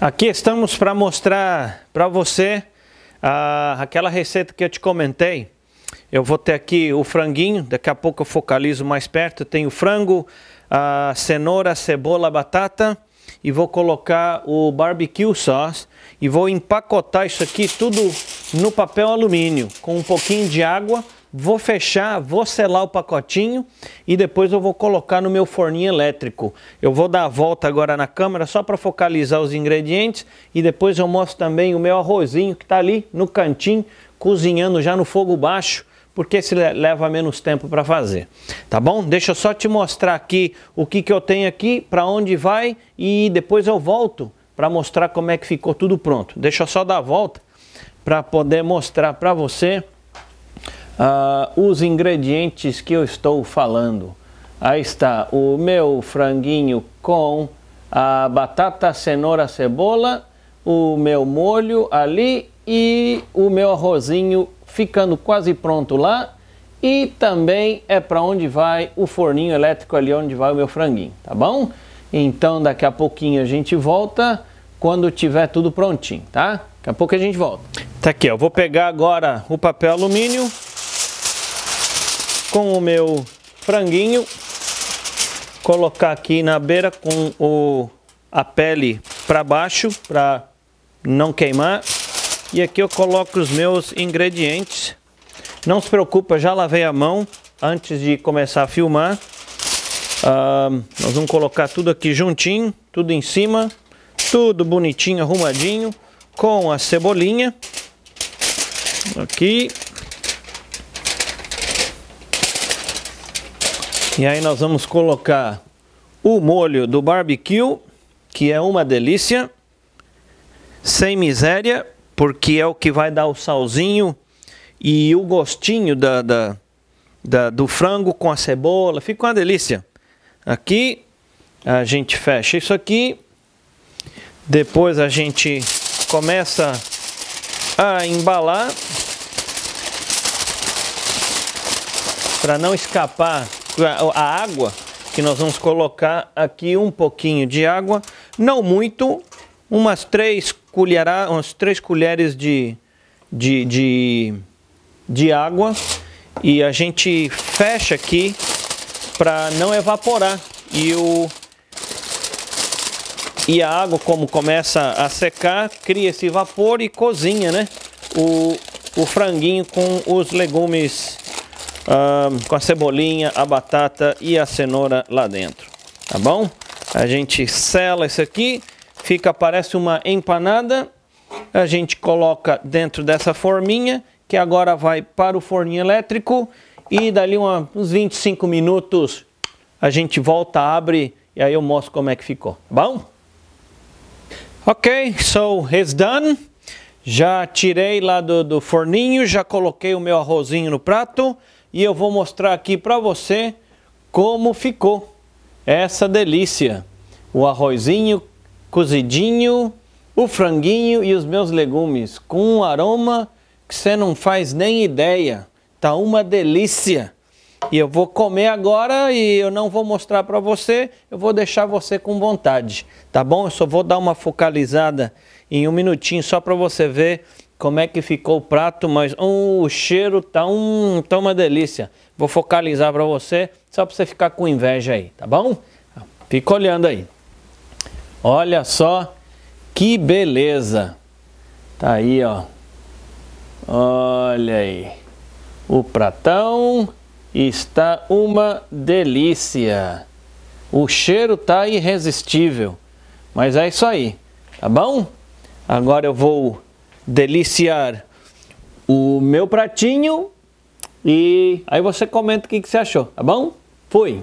Aqui estamos para mostrar para você ah, aquela receita que eu te comentei. Eu vou ter aqui o franguinho, daqui a pouco eu focalizo mais perto. Tem o frango, a ah, cenoura, a cebola, a batata e vou colocar o barbecue sauce e vou empacotar isso aqui tudo no papel alumínio com um pouquinho de água vou fechar, vou selar o pacotinho e depois eu vou colocar no meu forninho elétrico. Eu vou dar a volta agora na câmera só para focalizar os ingredientes e depois eu mostro também o meu arrozinho que está ali no cantinho, cozinhando já no fogo baixo, porque se leva menos tempo para fazer, tá bom? Deixa eu só te mostrar aqui o que, que eu tenho aqui, para onde vai e depois eu volto para mostrar como é que ficou tudo pronto. Deixa eu só dar a volta para poder mostrar para você uh, os ingredientes que eu estou falando. Aí está o meu franguinho com a batata, cenoura, cebola, o meu molho ali e o meu arrozinho ficando quase pronto lá. E também é para onde vai o forninho elétrico ali onde vai o meu franguinho, tá bom? Então daqui a pouquinho a gente volta quando tiver tudo prontinho, tá? Daqui a pouco a gente volta. Tá aqui, eu Vou pegar agora o papel alumínio com o meu franguinho, colocar aqui na beira com o, a pele para baixo para não queimar. E aqui eu coloco os meus ingredientes. Não se preocupa, já lavei a mão antes de começar a filmar. nós vamos colocar tudo aqui juntinho, tudo em cima, tudo bonitinho, arrumadinho, com a cebolinha. Aqui, E aí nós vamos colocar o molho do barbecue, que é uma delícia, sem miséria, porque é o que vai dar o salzinho e o gostinho da, da, da do frango com a cebola. Fica uma delícia. Aqui a gente fecha isso aqui. Depois a gente começa a embalar para não escapar a água, que nós vamos colocar aqui um pouquinho de água, não muito, umas três, colheradas, umas três colheres de, de, de, de água e a gente fecha aqui para não evaporar e o e a água como começa a secar cria esse vapor e cozinha né o, o franguinho com os legumes com a cebolinha, a batata e a cenoura lá dentro, tá bom? A gente sela isso aqui, fica parece uma empanada. A gente coloca dentro dessa forminha, que agora vai para o forninho elétrico e dali uma, uns 25 minutos a gente volta, abre e aí eu mostro como é que ficou, tá bom? Ok, so it's done. Já tirei lá do, do forninho, já coloquei o meu arrozinho no prato e eu vou mostrar aqui para você como ficou essa delícia. O arrozinho cozidinho, o franguinho e os meus legumes com um aroma que você não faz nem ideia. Tá uma delícia. E eu vou comer agora e eu não vou mostrar para você, eu vou deixar você com vontade, tá bom? Eu só vou dar uma focalizada em um minutinho só para você ver como é que ficou o prato, mas hum, o cheiro tá, hum, tá uma delícia. Vou focalizar para você, só para você ficar com inveja aí, tá bom? Fica olhando aí. Olha só que beleza. Tá aí, ó. Olha aí. O pratão está uma delícia. O cheiro tá irresistível. Mas é isso aí, tá bom? Agora eu vou deliciar o meu pratinho e aí você comenta o que, que você achou, tá bom? Fui!